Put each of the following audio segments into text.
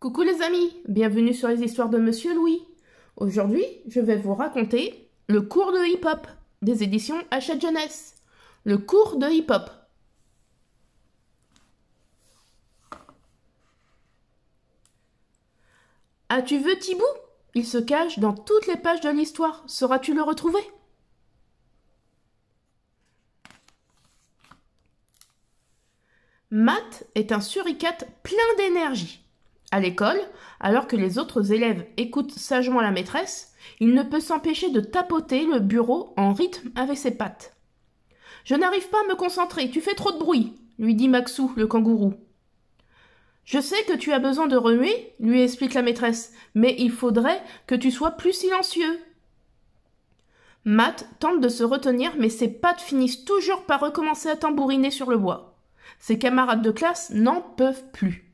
Coucou les amis, bienvenue sur les histoires de Monsieur Louis. Aujourd'hui, je vais vous raconter le cours de hip-hop des éditions Hachette Jeunesse. Le cours de hip-hop. As-tu vu Thibou Il se cache dans toutes les pages de l'histoire. Sauras-tu le retrouver Matt est un suricate plein d'énergie. À l'école, alors que les autres élèves écoutent sagement la maîtresse, il ne peut s'empêcher de tapoter le bureau en rythme avec ses pattes. Je n'arrive pas à me concentrer, tu fais trop de bruit, lui dit Maxou, le kangourou. Je sais que tu as besoin de remuer, lui explique la maîtresse, mais il faudrait que tu sois plus silencieux. Matt tente de se retenir, mais ses pattes finissent toujours par recommencer à tambouriner sur le bois. Ses camarades de classe n'en peuvent plus.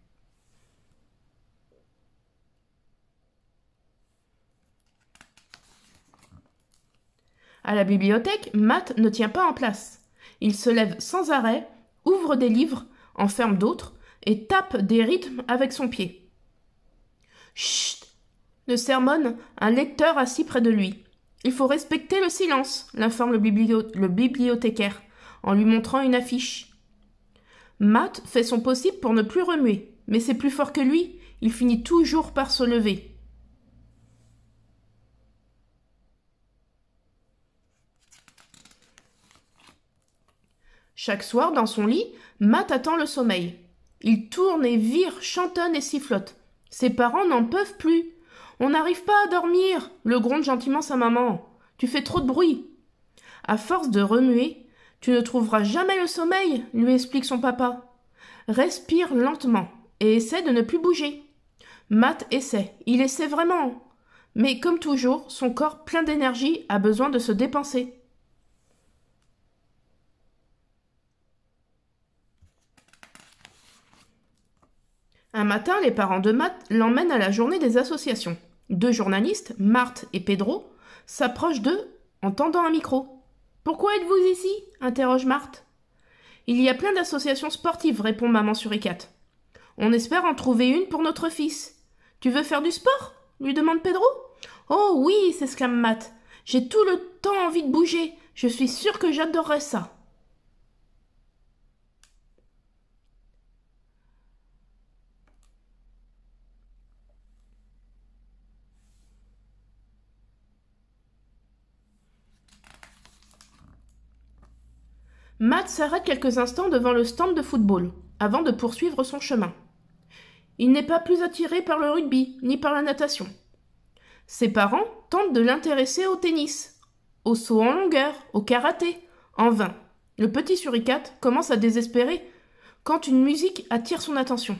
À la bibliothèque, Matt ne tient pas en place. Il se lève sans arrêt, ouvre des livres, enferme d'autres, et tape des rythmes avec son pied. Chut le sermonne un lecteur assis près de lui. Il faut respecter le silence, l'informe le, bibliothécaire, en lui montrant une affiche. Matt fait son possible pour ne plus remuer, mais c'est plus fort que lui, il finit toujours par se lever. Chaque soir, dans son lit, Matt attend le sommeil. Il tourne et vire, chantonne et sifflote. Ses parents n'en peuvent plus. On n'arrive pas à dormir, le gronde gentiment sa maman. Tu fais trop de bruit. À force de remuer, tu ne trouveras jamais le sommeil, lui explique son papa. Respire lentement et essaie de ne plus bouger. Matt essaie, il essaie vraiment. Mais comme toujours, son corps plein d'énergie a besoin de se dépenser. Un matin, les parents de Matt l'emmènent à la journée des associations. Deux journalistes, Marthe et Pedro, s'approchent d'eux en tendant un micro. Pourquoi êtes-vous ici interroge Marthe. Il y a plein d'associations sportives, répond maman suricate. E On espère en trouver une pour notre fils. Tu veux faire du sport lui demande Pedro. Oh oui, s'exclame Matt. J'ai tout le temps envie de bouger. Je suis sûre que j'adorerais ça. Matt s'arrête quelques instants devant le stand de football, avant de poursuivre son chemin. Il n'est pas plus attiré par le rugby, ni par la natation. Ses parents tentent de l'intéresser au tennis, au saut en longueur, au karaté, en vain. Le petit suricate commence à désespérer quand une musique attire son attention.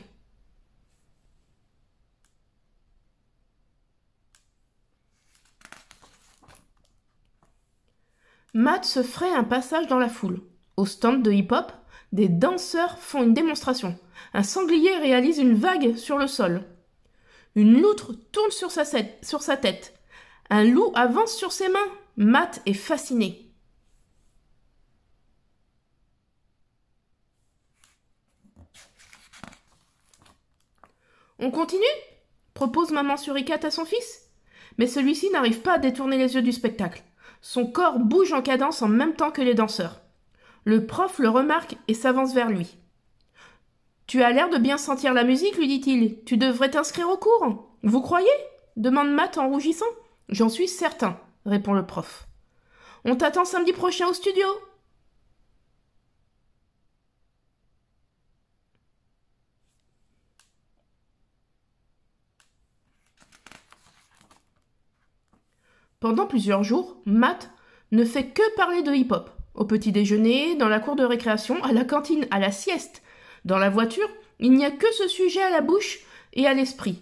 Matt se ferait un passage dans la foule. Au stand de hip-hop, des danseurs font une démonstration. Un sanglier réalise une vague sur le sol. Une loutre tourne sur sa, tête. Un loup avance sur ses mains. Matt est fasciné. On continue propose maman suricate à son fils. Mais celui-ci n'arrive pas à détourner les yeux du spectacle. Son corps bouge en cadence en même temps que les danseurs. Le prof le remarque et s'avance vers lui. Tu as l'air de bien sentir la musique, lui dit-il. Tu devrais t'inscrire au cours. Vous croyez demande Matt en rougissant. J'en suis certain, répond le prof. On t'attend samedi prochain au studio. Pendant plusieurs jours, Matt ne fait que parler de hip-hop. Au petit déjeuner, dans la cour de récréation, à la cantine, à la sieste, dans la voiture, il n'y a que ce sujet à la bouche et à l'esprit.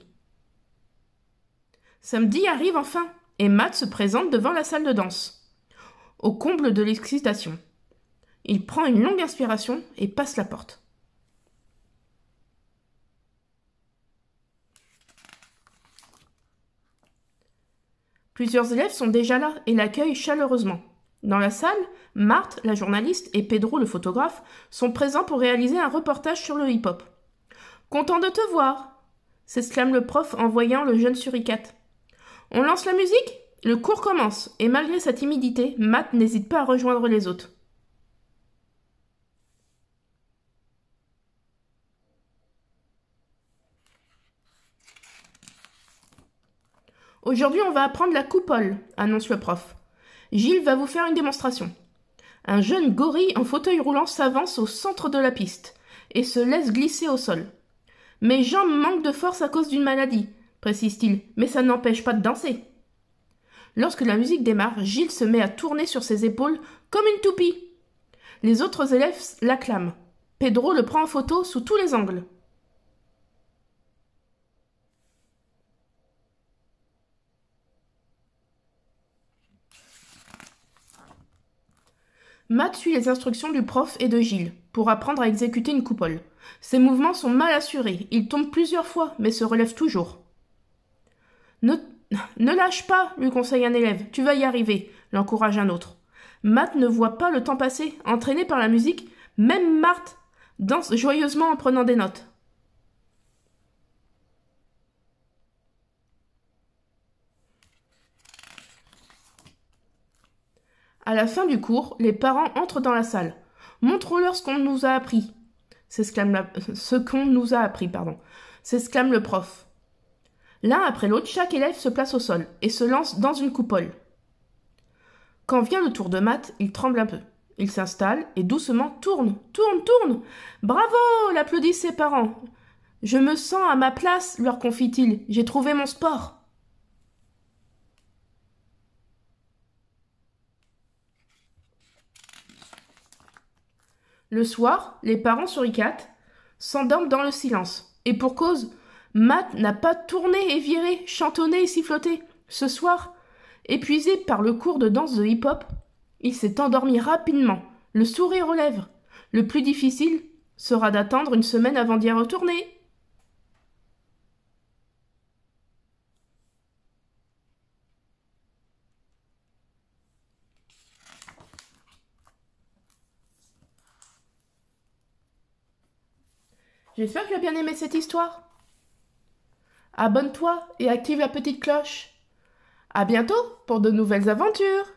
Samedi arrive enfin, et Matt se présente devant la salle de danse. Au comble de l'excitation. Il prend une longue inspiration et passe la porte. Plusieurs élèves sont déjà là et l'accueillent chaleureusement. Dans la salle, Marthe, la journaliste, et Pedro, le photographe, sont présents pour réaliser un reportage sur le hip-hop. Content de te voir s'exclame le prof en voyant le jeune suricate. On lance la musique Le cours commence, et malgré sa timidité, Matt n'hésite pas à rejoindre les autres. Aujourd'hui, on va apprendre la coupole, annonce le prof. Gilles va vous faire une démonstration. Un jeune gorille en fauteuil roulant s'avance au centre de la piste et se laisse glisser au sol. Mes jambes manquent de force à cause d'une maladie, précise-t-il, mais ça n'empêche pas de danser. Lorsque la musique démarre, Gilles se met à tourner sur ses épaules comme une toupie. Les autres élèves l'acclament. Pedro le prend en photo sous tous les angles. Matt suit les instructions du prof et de Gilles pour apprendre à exécuter une coupole. Ses mouvements sont mal assurés, il tombe plusieurs fois, mais se relève toujours. Ne, lâche pas, lui conseille un élève, tu vas y arriver, l'encourage un autre. Matt ne voit pas le temps passer, entraîné par la musique, même Marthe danse joyeusement en prenant des notes. À la fin du cours, les parents entrent dans la salle. Montrons-leur ce qu'on nous a appris. S'exclame ce qu'on nous a appris, pardon. S'exclame le prof. L'un après l'autre, chaque élève se place au sol et se lance dans une coupole. Quand vient le tour de maths, il tremble un peu. Il s'installe et doucement tourne, tourne, tourne. Bravo l'applaudissent ses parents. Je me sens à ma place, leur confie-t-il. J'ai trouvé mon sport. Le soir, les parents sur ICAT s'endorment dans le silence. Et pour cause, Matt n'a pas tourné et viré, chantonné et siffloté. Ce soir, épuisé par le cours de danse de hip-hop, il s'est endormi rapidement, le sourire aux lèvres. Le plus difficile sera d'attendre une semaine avant d'y retourner. J'espère que tu as bien aimé cette histoire. Abonne-toi et active la petite cloche. À bientôt pour de nouvelles aventures!